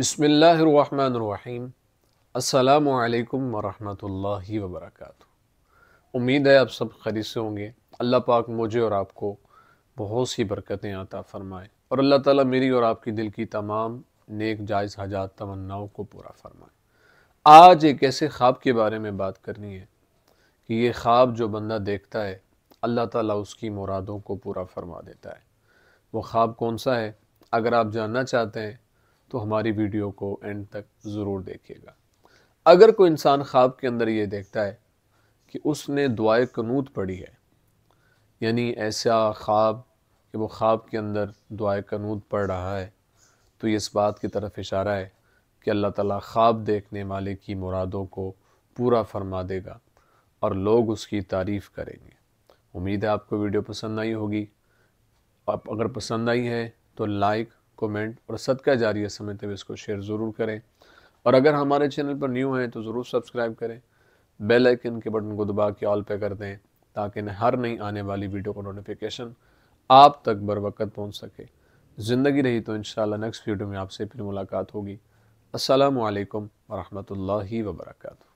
बसमीम् अल्लाम वरहमतुल्लाहि वबरकातुहू उम्मीद है आप सब खरी से होंगे अल्लाह पाक मुझे और आपको बहुत सी बरकतें आता फ़रमाए और अल्लाह ताला मेरी और आपकी दिल की तमाम नेक जायज़ हाजात तमन्नाओं को पूरा फ़रमाए आज एक ऐसे ख्वाब के बारे में बात करनी है कि ये ख्वाब जो बंदा देखता है अल्लाह ताला उसकी मुरादों को पूरा फरमा देता है वो ख्वाब कौन सा है अगर आप जानना चाहते हैं तो हमारी वीडियो को एंड तक ज़रूर देखिएगा अगर कोई इंसान ख्वाब के अंदर ये देखता है कि उसने दुआए कनूत पढ़ी है यानी ऐसा ख्वाब कि वो ख्वाब के अंदर दुआए कनूत पढ़ रहा है तो ये इस बात की तरफ इशारा है कि अल्लाह ताला ख्वाब देखने वाले की मुरादों को पूरा फरमा देगा और लोग उसकी तारीफ़ करेंगे उम्मीद है आपको वीडियो पसंद आई होगी आप अगर पसंद आई है तो लाइक कमेंट और सदका जारी समझते हुए इसको शेयर ज़रूर करें और अगर हमारे चैनल पर न्यू हैं तो ज़रूर सब्सक्राइब करें बेल आइकन के बटन को दबा के ऑल पे कर दें ताकि हर नई आने वाली वीडियो का नोटिफिकेशन आप तक बर वक्त पहुँच सके ज़िंदगी रही तो इन नेक्स्ट वीडियो में आपसे फिर मुलाकात होगी असलकम वरहमल वर्का